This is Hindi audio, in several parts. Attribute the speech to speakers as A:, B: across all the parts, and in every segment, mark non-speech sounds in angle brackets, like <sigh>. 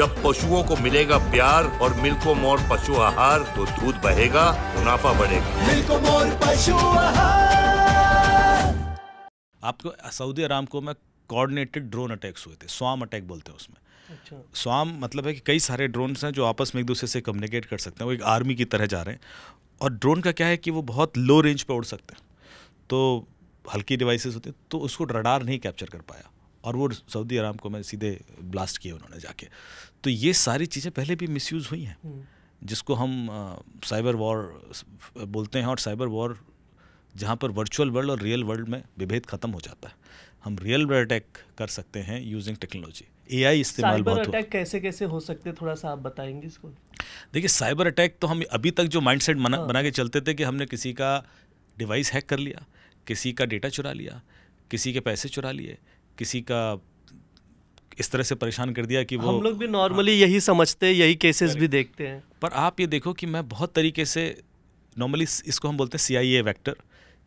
A: जब पशुओं को मिलेगा प्यार और मिल्को मोर पशु आहार तो दूध बहेगा मुनाफा बढ़ेगा मिल्को मोर पशु आहार आपको सऊदी अरामको में कोऑर्डिनेटेड ड्रोन अटैक्स हुए थे स्वाम अटैक बोलते हैं उसमें अच्छा। स्वाम मतलब है कि कई सारे ड्रोन हैं जो आपस में एक दूसरे से कम्युनिकेट कर सकते हैं वो एक आर्मी की तरह जा रहे हैं और ड्रोन का क्या है कि वो बहुत लो रेंज पर उड़ सकते हैं तो हल्की डिवाइसेस होते हैं तो उसको रडार नहीं कैप्चर कर पाया और वो सऊदी अरब को मैं सीधे ब्लास्ट किए उन्होंने जाके तो ये सारी चीज़ें पहले भी मिसयूज़ हुई हैं हम्म। जिसको हम आ, साइबर वॉर बोलते हैं और साइबर वॉर जहाँ पर वर्चुअल वर्ल्ड और रियल वर्ल्ड में विभेद ख़त्म हो जाता है हम रियल वर्ल्ड अटैक कर सकते हैं यूजिंग टेक्नोलॉजी ए आई इस्तेमाल बहुत अटैक कैसे कैसे हो सकते हैं थोड़ा सा आप बताएंगे इसको देखिए साइबर अटैक तो हम अभी तक जो माइंड बना हाँ। बना के चलते थे कि हमने किसी का डिवाइस हैक कर लिया किसी का डेटा चुरा लिया किसी के पैसे चुरा लिए किसी का इस तरह से परेशान कर दिया कि वो हम लोग भी नॉर्मली हाँ, यही समझते हैं यही केसेस भी देखते हैं पर आप ये देखो कि मैं बहुत तरीके से नॉर्मली इसको हम बोलते हैं सी आई ए वैक्टर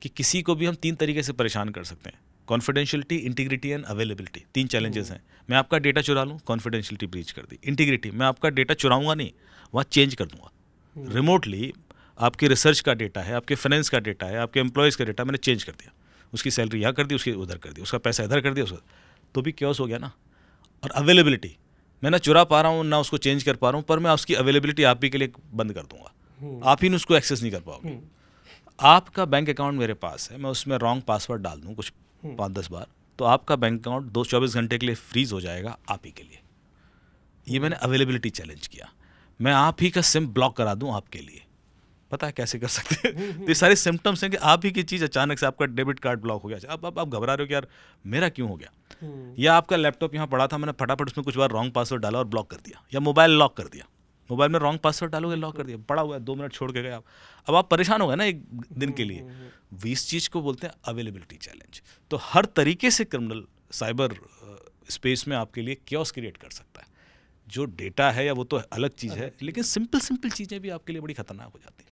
A: कि किसी को भी हम तीन तरीके से परेशान कर सकते हैं कॉन्फिडेंशियलिटी इंटीग्रिटी एंड अवेलेबिलिटी तीन चैलेंजेस हम्म। हैं मैं आपका डेटा चुरा लूँ कॉन्फिडेंशियलिटी ब्रीच कर दी इंटीग्रिटी मैं आपका डेटा चुराऊंगा नहीं वहाँ चेंज कर दूंगा रिमोटली आपके रिसर्च का डेटा है आपके फाइनेंस का डेटा है आपके एम्प्लॉयज़ का डेटा मैंने चेंज कर दिया उसकी सैलरी यहाँ कर दी उसकी उधर कर दी उसका पैसा इधर कर दिया उसका तो भी क्योस हो गया ना और अवेलेबिलिटी मैं ना चुरा पा रहा हूँ ना उसको चेंज कर पा रहा हूँ पर मैं उसकी अवेलेबिलिटी आप ही के लिए बंद कर दूंगा हम्म। आप ही उसको एक्सेस नहीं कर पाओगे हम्म। आपका बैंक अकाउंट मेरे पास है मैं उसमें रॉन्ग पासवर्ड डाल दूँ कुछ हम्म। पाँच दस बार तो आपका बैंक अकाउंट दो चौबीस घंटे के लिए फ्रीज हो जाएगा आप ही के लिए ये मैंने अवेलेबिलिटी चैलेंज किया मैं आप ही का सिम ब्लॉक करा दूँ आपके लिए पता है कैसे कर सकते हैं <laughs> हम्म, हम्म। तो ये सारे सिम्टम्स हैं कि आप ही की चीज़ अचानक से आपका डेबिट कार्ड ब्लॉक हो गया अब अब आप घबरा रहे हो कि यार मेरा क्यों हो गया हम्म। या आपका लैपटॉप यहाँ पड़ा था मैंने फटाफट उसमें कुछ बार रॉन्ग पासवर्ड डाला और ब्लॉक कर दिया या मोबाइल लॉक कर दिया मोबाइल में रॉन्ग पासवर्ड डालोगे लॉक कर दिया पड़ा हुआ है दो मिनट छोड़ के गए आप अब आप परेशान हो गए ना एक दिन के लिए तो इस चीज़ को बोलते हैं अवेलेबिलिटी चैलेंज तो हर तरीके से क्रिमिनल साइबर स्पेस में आपके लिए क्योस क्रिएट कर सकता है जो डेटा है या वो तो अलग चीज़ है लेकिन सिंपल सिंपल चीज़ें भी आपके लिए बड़ी खतरनाक हो जाती हैं